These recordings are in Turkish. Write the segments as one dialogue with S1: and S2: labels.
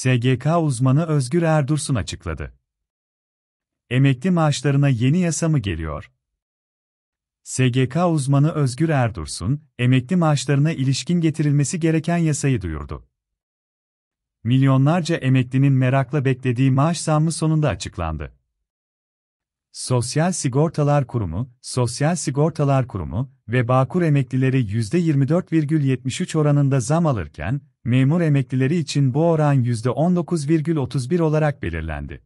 S1: SGK uzmanı Özgür Erdursun açıkladı. Emekli maaşlarına yeni yasa mı geliyor? SGK uzmanı Özgür Erdursun, emekli maaşlarına ilişkin getirilmesi gereken yasayı duyurdu. Milyonlarca emeklinin merakla beklediği maaş zammı sonunda açıklandı. Sosyal Sigortalar Kurumu, Sosyal Sigortalar Kurumu ve Bağkur emeklileri %24,73 oranında zam alırken, memur emeklileri için bu oran %19,31 olarak belirlendi.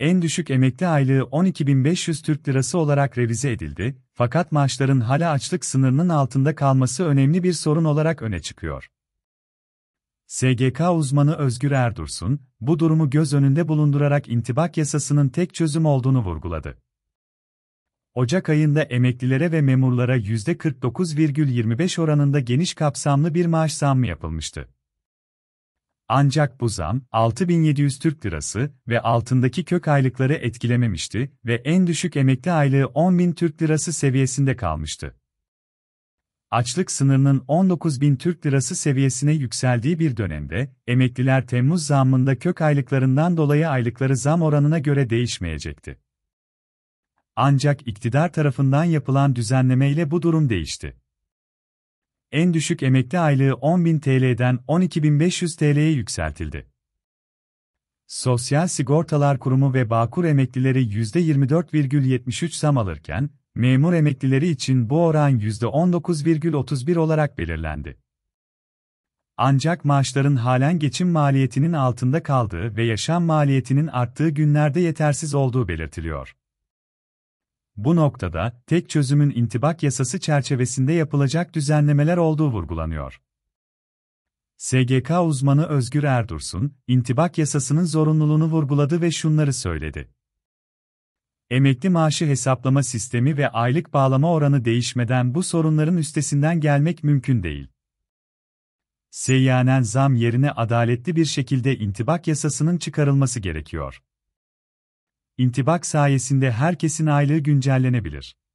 S1: En düşük emekli aylığı 12.500 Türk Lirası olarak revize edildi, fakat maaşların hala açlık sınırının altında kalması önemli bir sorun olarak öne çıkıyor. SGK uzmanı Özgür Erdursun, bu durumu göz önünde bulundurarak intibak yasasının tek çözüm olduğunu vurguladı. Ocak ayında emeklilere ve memurlara %49,25 oranında geniş kapsamlı bir maaş zammı yapılmıştı. Ancak bu zam 6700 Türk Lirası ve altındaki kök aylıkları etkilememişti ve en düşük emekli aylığı 10000 Türk Lirası seviyesinde kalmıştı açlık sınırının 19 bin Türk lirası seviyesine yükseldiği bir dönemde, emekliler Temmuz zammında kök aylıklarından dolayı aylıkları zam oranına göre değişmeyecekti. Ancak iktidar tarafından yapılan düzenleme ile bu durum değişti. En düşük emekli aylığı 10.000 TL'den 12.500 TL'ye yükseltildi. Sosyal Sigortalar Kurumu ve Bağkur emeklileri %24,73 zam alırken, memur emeklileri için bu oran %19,31 olarak belirlendi. Ancak maaşların halen geçim maliyetinin altında kaldığı ve yaşam maliyetinin arttığı günlerde yetersiz olduğu belirtiliyor. Bu noktada, tek çözümün intibak yasası çerçevesinde yapılacak düzenlemeler olduğu vurgulanıyor. SGK uzmanı Özgür Erdursun, intibak yasasının zorunluluğunu vurguladı ve şunları söyledi. Emekli maaşı hesaplama sistemi ve aylık bağlama oranı değişmeden bu sorunların üstesinden gelmek mümkün değil. Seyyanen zam yerine adaletli bir şekilde intibak yasasının çıkarılması gerekiyor. İntibak sayesinde herkesin aylığı güncellenebilir.